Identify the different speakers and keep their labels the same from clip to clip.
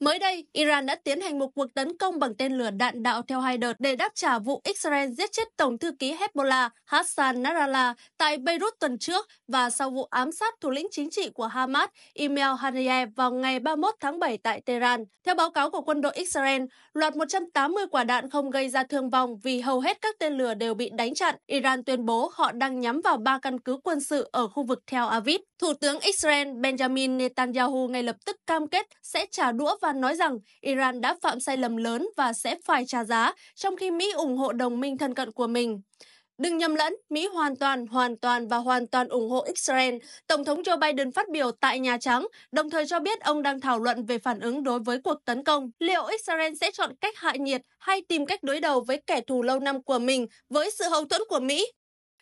Speaker 1: Mới đây, Iran đã tiến hành một cuộc tấn công bằng tên lửa đạn đạo theo hai đợt để đáp trả vụ Israel giết chết Tổng thư ký Hezbollah Hassan Nasrallah tại Beirut tuần trước và sau vụ ám sát thủ lĩnh chính trị của Hamas Imel Haniyeh vào ngày 31 tháng 7 tại Tehran. Theo báo cáo của quân đội Israel, loạt 180 quả đạn không gây ra thương vong vì hầu hết các tên lửa đều bị đánh chặn. Iran tuyên bố họ đang nhắm vào ba căn cứ quân sự ở khu vực Tel Aviv. Thủ tướng Israel Benjamin Netanyahu ngay lập tức cam kết sẽ trả đũa và nói rằng Iran đã phạm sai lầm lớn và sẽ phải trả giá, trong khi Mỹ ủng hộ đồng minh thân cận của mình. Đừng nhầm lẫn, Mỹ hoàn toàn, hoàn toàn và hoàn toàn ủng hộ Israel, Tổng thống Joe Biden phát biểu tại Nhà Trắng, đồng thời cho biết ông đang thảo luận về phản ứng đối với cuộc tấn công. Liệu Israel sẽ chọn cách hạ nhiệt hay tìm cách đối đầu với kẻ thù lâu năm của mình với sự hậu thuẫn của Mỹ?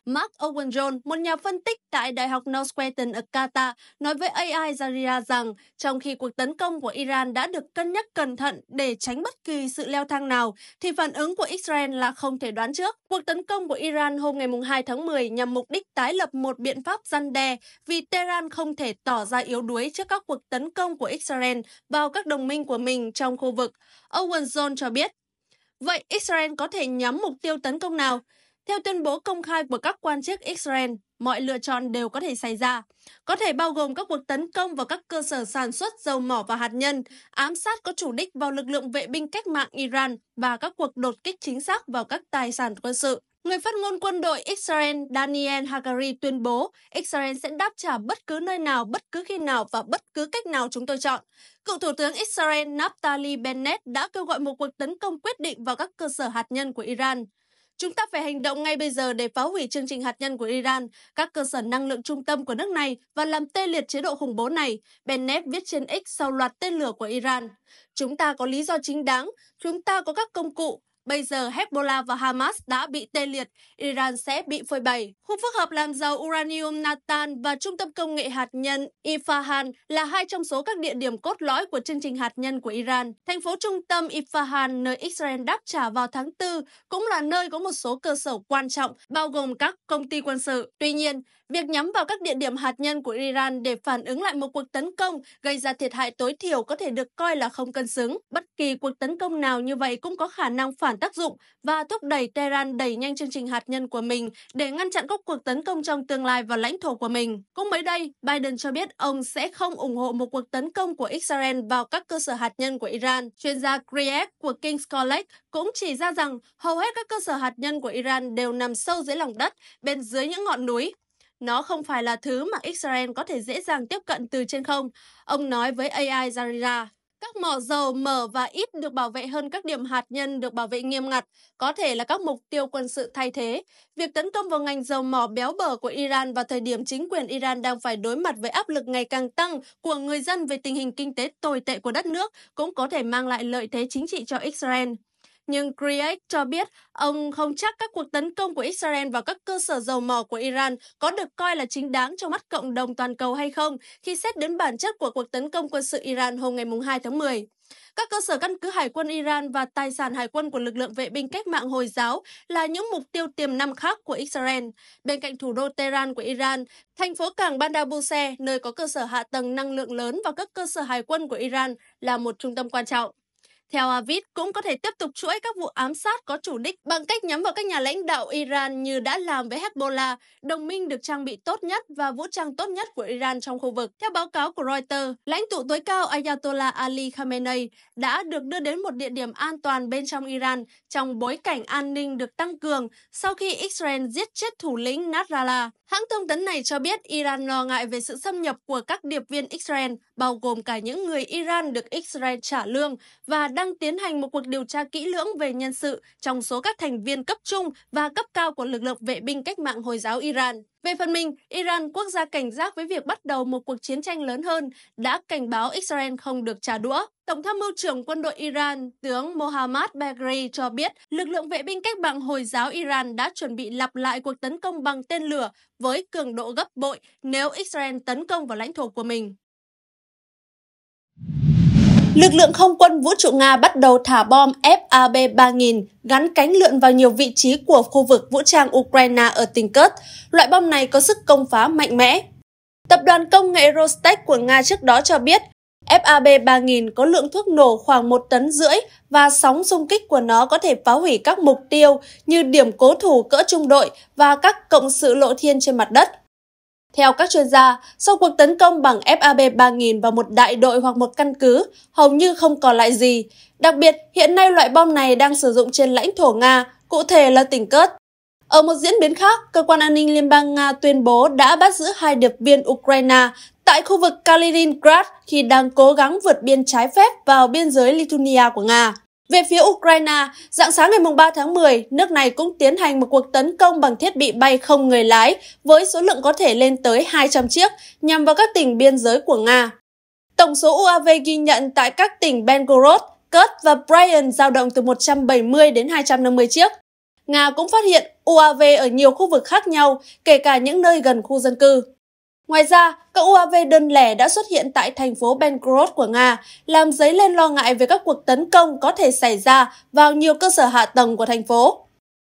Speaker 1: Mark Owen John, một nhà phân tích tại Đại học Northwestern ở Qatar, nói với AI Jazeera rằng trong khi cuộc tấn công của Iran đã được cân nhắc cẩn thận để tránh bất kỳ sự leo thang nào, thì phản ứng của Israel là không thể đoán trước. Cuộc tấn công của Iran hôm ngày 2 tháng 10 nhằm mục đích tái lập một biện pháp răn đe vì Tehran không thể tỏ ra yếu đuối trước các cuộc tấn công của Israel vào các đồng minh của mình trong khu vực. Owen John cho biết Vậy Israel có thể nhắm mục tiêu tấn công nào? Theo tuyên bố công khai của các quan chức Israel, mọi lựa chọn đều có thể xảy ra, có thể bao gồm các cuộc tấn công vào các cơ sở sản xuất dầu mỏ và hạt nhân, ám sát có chủ đích vào lực lượng vệ binh cách mạng Iran và các cuộc đột kích chính xác vào các tài sản quân sự. Người phát ngôn quân đội Israel Daniel Hagari tuyên bố Israel sẽ đáp trả bất cứ nơi nào, bất cứ khi nào và bất cứ cách nào chúng tôi chọn. Cựu Thủ tướng Israel Naftali Bennett đã kêu gọi một cuộc tấn công quyết định vào các cơ sở hạt nhân của Iran. Chúng ta phải hành động ngay bây giờ để phá hủy chương trình hạt nhân của Iran, các cơ sở năng lượng trung tâm của nước này và làm tê liệt chế độ khủng bố này, Bennett viết trên X sau loạt tên lửa của Iran. Chúng ta có lý do chính đáng, chúng ta có các công cụ, Bây giờ Hezbollah và Hamas đã bị tê liệt, Iran sẽ bị phơi bày. Khu phức hợp làm giàu uranium Natan và Trung tâm Công nghệ Hạt nhân Isfahan là hai trong số các địa điểm cốt lõi của chương trình hạt nhân của Iran. Thành phố trung tâm Isfahan, nơi Israel đáp trả vào tháng 4, cũng là nơi có một số cơ sở quan trọng, bao gồm các công ty quân sự. Tuy nhiên, Việc nhắm vào các địa điểm hạt nhân của Iran để phản ứng lại một cuộc tấn công gây ra thiệt hại tối thiểu có thể được coi là không cân xứng. Bất kỳ cuộc tấn công nào như vậy cũng có khả năng phản tác dụng và thúc đẩy Tehran đẩy nhanh chương trình hạt nhân của mình để ngăn chặn các cuộc tấn công trong tương lai vào lãnh thổ của mình. Cũng mới đây, Biden cho biết ông sẽ không ủng hộ một cuộc tấn công của Israel vào các cơ sở hạt nhân của Iran. Chuyên gia Grieg của King's College cũng chỉ ra rằng hầu hết các cơ sở hạt nhân của Iran đều nằm sâu dưới lòng đất, bên dưới những ngọn núi nó không phải là thứ mà Israel có thể dễ dàng tiếp cận từ trên không, ông nói với AI Jarira. Các mỏ dầu mở và ít được bảo vệ hơn các điểm hạt nhân được bảo vệ nghiêm ngặt, có thể là các mục tiêu quân sự thay thế. Việc tấn công vào ngành dầu mỏ béo bở của Iran vào thời điểm chính quyền Iran đang phải đối mặt với áp lực ngày càng tăng của người dân về tình hình kinh tế tồi tệ của đất nước cũng có thể mang lại lợi thế chính trị cho Israel nhưng Kriak cho biết ông không chắc các cuộc tấn công của Israel vào các cơ sở dầu mỏ của Iran có được coi là chính đáng trong mắt cộng đồng toàn cầu hay không khi xét đến bản chất của cuộc tấn công quân sự Iran hôm ngày 2 tháng 10. Các cơ sở căn cứ hải quân Iran và tài sản hải quân của lực lượng vệ binh cách mạng Hồi giáo là những mục tiêu tiềm năng khác của Israel. Bên cạnh thủ đô Tehran của Iran, thành phố cảng Bandar-Buseh, nơi có cơ sở hạ tầng năng lượng lớn và các cơ sở hải quân của Iran, là một trung tâm quan trọng. Theo Avid, cũng có thể tiếp tục chuỗi các vụ ám sát có chủ đích bằng cách nhắm vào các nhà lãnh đạo Iran như đã làm với Hezbollah, đồng minh được trang bị tốt nhất và vũ trang tốt nhất của Iran trong khu vực. Theo báo cáo của Reuters, lãnh tụ tối cao Ayatollah Ali Khamenei đã được đưa đến một địa điểm an toàn bên trong Iran trong bối cảnh an ninh được tăng cường sau khi Israel giết chết thủ lĩnh Nasrallah. Hãng thông tấn này cho biết Iran lo ngại về sự xâm nhập của các điệp viên Israel, bao gồm cả những người Iran được Israel trả lương và đang đang tiến hành một cuộc điều tra kỹ lưỡng về nhân sự trong số các thành viên cấp trung và cấp cao của lực lượng vệ binh cách mạng Hồi giáo Iran. Về phần mình, Iran, quốc gia cảnh giác với việc bắt đầu một cuộc chiến tranh lớn hơn, đã cảnh báo Israel không được trả đũa. Tổng tham mưu trưởng quân đội Iran, tướng Mohammad Bagri cho biết lực lượng vệ binh cách mạng Hồi giáo Iran đã chuẩn bị lặp lại cuộc tấn công bằng tên lửa với cường độ gấp bội nếu Israel tấn công vào lãnh thổ của mình. Lực lượng không quân vũ trụ Nga bắt đầu thả bom FAB-3000 gắn cánh lượn vào nhiều vị trí của khu vực vũ trang Ukraine ở tỉnh Kursk. Loại bom này có sức công phá mạnh mẽ. Tập đoàn công nghệ Rostec của Nga trước đó cho biết FAB-3000 có lượng thuốc nổ khoảng 1 tấn rưỡi và sóng xung kích của nó có thể phá hủy các mục tiêu như điểm cố thủ cỡ trung đội và các cộng sự lộ thiên trên mặt đất. Theo các chuyên gia, sau cuộc tấn công bằng FAB 3000 vào một đại đội hoặc một căn cứ, hầu như không còn lại gì. Đặc biệt, hiện nay loại bom này đang sử dụng trên lãnh thổ Nga, cụ thể là tỉnh Cớt. Ở một diễn biến khác, Cơ quan An ninh Liên bang Nga tuyên bố đã bắt giữ hai điệp viên Ukraine tại khu vực Kaliningrad khi đang cố gắng vượt biên trái phép vào biên giới Lithuania của Nga. Về phía Ukraine, dạng sáng ngày 3 tháng 10, nước này cũng tiến hành một cuộc tấn công bằng thiết bị bay không người lái với số lượng có thể lên tới 200 chiếc nhằm vào các tỉnh biên giới của Nga. Tổng số UAV ghi nhận tại các tỉnh Belgorod, Kursk và Bryan dao động từ 170 đến 250 chiếc. Nga cũng phát hiện UAV ở nhiều khu vực khác nhau, kể cả những nơi gần khu dân cư. Ngoài ra, các UAV đơn lẻ đã xuất hiện tại thành phố Belgorod của Nga, làm dấy lên lo ngại về các cuộc tấn công có thể xảy ra vào nhiều cơ sở hạ tầng của thành phố.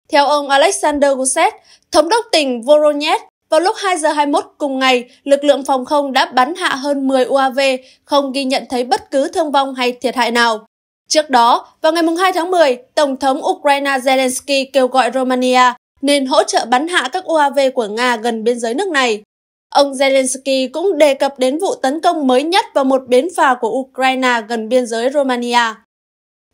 Speaker 1: Theo ông Alexander Gusev, thống đốc tỉnh Voronezh, vào lúc 2 giờ 21 cùng ngày, lực lượng phòng không đã bắn hạ hơn 10 UAV, không ghi nhận thấy bất cứ thương vong hay thiệt hại nào. Trước đó, vào ngày 2 tháng 10, Tổng thống Ukraine Zelensky kêu gọi Romania nên hỗ trợ bắn hạ các UAV của Nga gần biên giới nước này. Ông Zelensky cũng đề cập đến vụ tấn công mới nhất vào một bến phà của Ukraine gần biên giới Romania.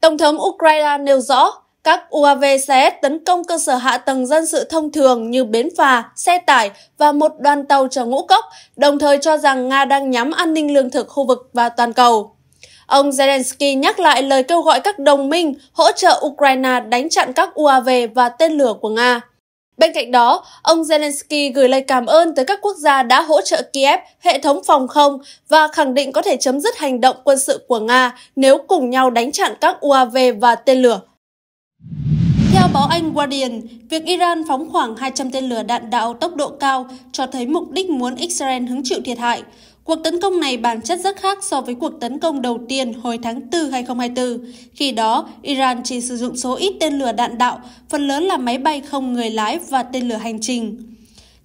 Speaker 1: Tổng thống Ukraine nêu rõ, các UAV sẽ tấn công cơ sở hạ tầng dân sự thông thường như bến phà, xe tải và một đoàn tàu chở ngũ cốc, đồng thời cho rằng Nga đang nhắm an ninh lương thực khu vực và toàn cầu. Ông Zelensky nhắc lại lời kêu gọi các đồng minh hỗ trợ Ukraine đánh chặn các UAV và tên lửa của Nga. Bên cạnh đó, ông Zelensky gửi lời cảm ơn tới các quốc gia đã hỗ trợ Kiev hệ thống phòng không và khẳng định có thể chấm dứt hành động quân sự của Nga nếu cùng nhau đánh chặn các UAV và tên lửa. Theo báo Anh Guardian, việc Iran phóng khoảng 200 tên lửa đạn đạo tốc độ cao cho thấy mục đích muốn Israel hứng chịu thiệt hại. Cuộc tấn công này bản chất rất khác so với cuộc tấn công đầu tiên hồi tháng 4 2024. Khi đó, Iran chỉ sử dụng số ít tên lửa đạn đạo, phần lớn là máy bay không người lái và tên lửa hành trình.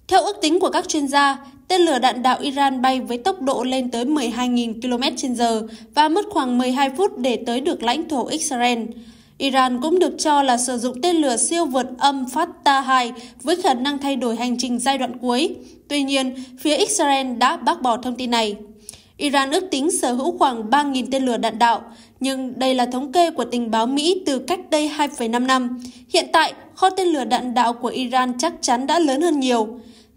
Speaker 1: Theo ước tính của các chuyên gia, tên lửa đạn đạo Iran bay với tốc độ lên tới 12.000 km h và mất khoảng 12 phút để tới được lãnh thổ Israel. Iran cũng được cho là sử dụng tên lửa siêu vượt âm Fatah 2 với khả năng thay đổi hành trình giai đoạn cuối, Tuy nhiên, phía Israel đã bác bỏ thông tin này. Iran ước tính sở hữu khoảng 3.000 tên lửa đạn đạo, nhưng đây là thống kê của tình báo Mỹ từ cách đây 2,5 năm. Hiện tại, kho tên lửa đạn đạo của Iran chắc chắn đã lớn hơn nhiều.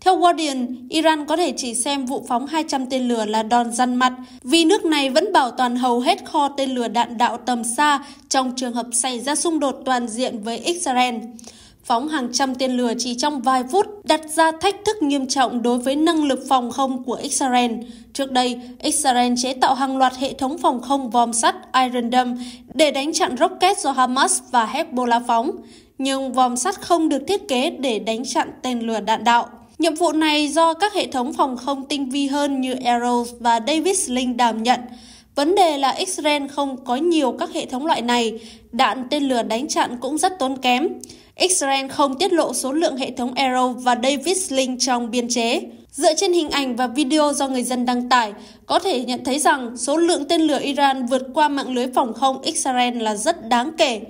Speaker 1: Theo Guardian, Iran có thể chỉ xem vụ phóng 200 tên lửa là đòn răn mặt, vì nước này vẫn bảo toàn hầu hết kho tên lửa đạn đạo tầm xa trong trường hợp xảy ra xung đột toàn diện với Israel phóng hàng trăm tên lửa chỉ trong vài phút đặt ra thách thức nghiêm trọng đối với năng lực phòng không của Israel. Trước đây, Israel chế tạo hàng loạt hệ thống phòng không vòm sắt Iron Dome để đánh chặn rocket do Hamas và Hezbollah phóng, nhưng vòm sắt không được thiết kế để đánh chặn tên lửa đạn đạo. Nhiệm vụ này do các hệ thống phòng không tinh vi hơn như Arrow và Davis Sling đảm nhận. Vấn đề là Israel không có nhiều các hệ thống loại này, đạn tên lửa đánh chặn cũng rất tốn kém. Israel không tiết lộ số lượng hệ thống Arrow và Davis Link trong biên chế. Dựa trên hình ảnh và video do người dân đăng tải, có thể nhận thấy rằng số lượng tên lửa Iran vượt qua mạng lưới phòng không Israel là rất đáng kể.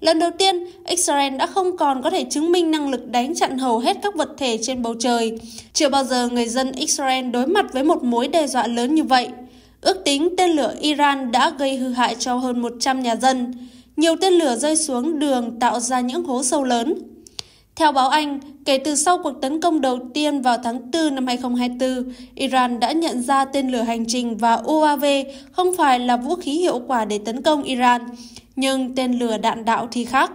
Speaker 1: Lần đầu tiên, Israel đã không còn có thể chứng minh năng lực đánh chặn hầu hết các vật thể trên bầu trời. Chưa bao giờ người dân Israel đối mặt với một mối đe dọa lớn như vậy. Ước tính tên lửa Iran đã gây hư hại cho hơn 100 nhà dân. Nhiều tên lửa rơi xuống đường tạo ra những hố sâu lớn. Theo báo Anh, kể từ sau cuộc tấn công đầu tiên vào tháng 4 năm 2024, Iran đã nhận ra tên lửa hành trình và UAV không phải là vũ khí hiệu quả để tấn công Iran, nhưng tên lửa đạn đạo thì khác.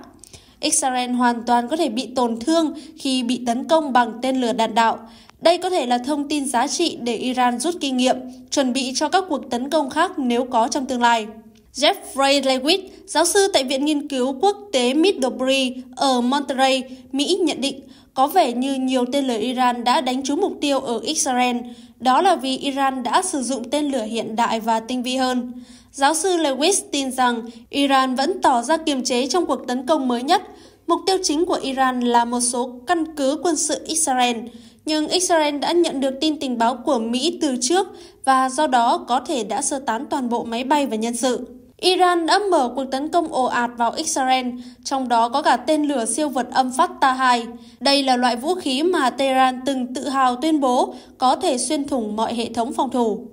Speaker 1: Israel hoàn toàn có thể bị tổn thương khi bị tấn công bằng tên lửa đạn đạo. Đây có thể là thông tin giá trị để Iran rút kinh nghiệm, chuẩn bị cho các cuộc tấn công khác nếu có trong tương lai. Jeffrey Lewis, giáo sư tại Viện Nghiên cứu Quốc tế Middlebury ở Monterey, Mỹ nhận định có vẻ như nhiều tên lửa Iran đã đánh trúng mục tiêu ở Israel. Đó là vì Iran đã sử dụng tên lửa hiện đại và tinh vi hơn. Giáo sư Lewis tin rằng Iran vẫn tỏ ra kiềm chế trong cuộc tấn công mới nhất. Mục tiêu chính của Iran là một số căn cứ quân sự Israel, nhưng Israel đã nhận được tin tình báo của Mỹ từ trước và do đó có thể đã sơ tán toàn bộ máy bay và nhân sự. Iran đã mở cuộc tấn công ồ ạt vào Israel, trong đó có cả tên lửa siêu vật âm Fatah 2. Đây là loại vũ khí mà Tehran từng tự hào tuyên bố có thể xuyên thủng mọi hệ thống phòng thủ.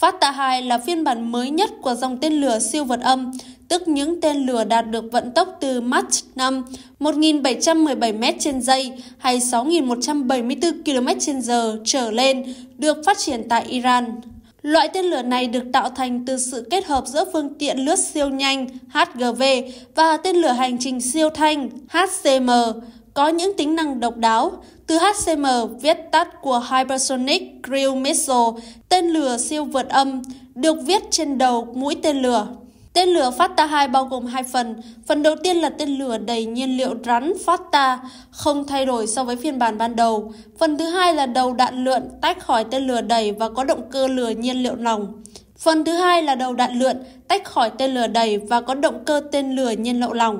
Speaker 1: Fatah 2 là phiên bản mới nhất của dòng tên lửa siêu vật âm, tức những tên lửa đạt được vận tốc từ Mach 5 1.717m trên giây hay 6.174 km/h trở lên được phát triển tại Iran. Loại tên lửa này được tạo thành từ sự kết hợp giữa phương tiện lướt siêu nhanh HGV và tên lửa hành trình siêu thanh HCM, có những tính năng độc đáo. Từ HCM, viết tắt của Hypersonic Crew Missile, tên lửa siêu vượt âm, được viết trên đầu mũi tên lửa Tên lửa Fatah 2 bao gồm hai phần. Phần đầu tiên là tên lửa đầy nhiên liệu rắn Fatah, không thay đổi so với phiên bản ban đầu. Phần thứ hai là đầu đạn lượn tách khỏi tên lửa đầy và có động cơ lửa nhiên liệu nòng. Phần thứ hai là đầu đạn lượn tách khỏi tên lửa đầy và có động cơ tên lửa nhiên liệu lỏng.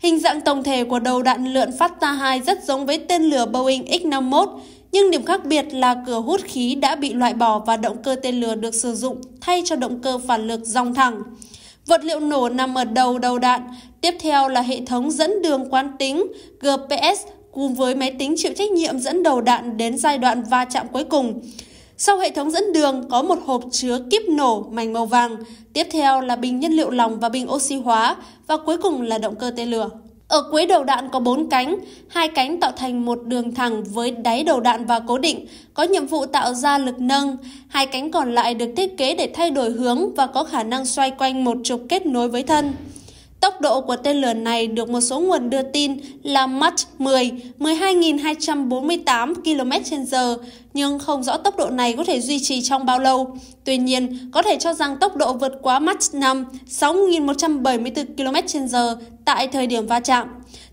Speaker 1: Hình dạng tổng thể của đầu đạn lượn Fatah 2 rất giống với tên lửa Boeing X-51, nhưng điểm khác biệt là cửa hút khí đã bị loại bỏ và động cơ tên lửa được sử dụng thay cho động cơ phản lực dòng thẳng. Vật liệu nổ nằm ở đầu đầu đạn. Tiếp theo là hệ thống dẫn đường quán tính GPS cùng với máy tính chịu trách nhiệm dẫn đầu đạn đến giai đoạn va chạm cuối cùng. Sau hệ thống dẫn đường có một hộp chứa kíp nổ mảnh màu vàng, tiếp theo là bình nhiên liệu lỏng và bình oxy hóa và cuối cùng là động cơ tên lửa. Ở cuối đầu đạn có 4 cánh, hai cánh tạo thành một đường thẳng với đáy đầu đạn và cố định, có nhiệm vụ tạo ra lực nâng. Hai cánh còn lại được thiết kế để thay đổi hướng và có khả năng xoay quanh một trục kết nối với thân. Tốc độ của tên lửa này được một số nguồn đưa tin là Mach 10, 12.248 km h nhưng không rõ tốc độ này có thể duy trì trong bao lâu. Tuy nhiên, có thể cho rằng tốc độ vượt quá Mach 5, 6.174 km h tại thời điểm va chạm.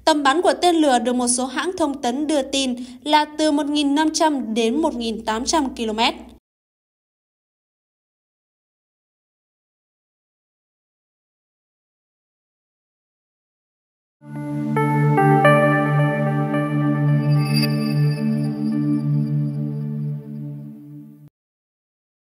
Speaker 1: Tầm bắn của tên lửa được một số hãng thông tấn đưa tin là từ 1.500 đến 1.800 km.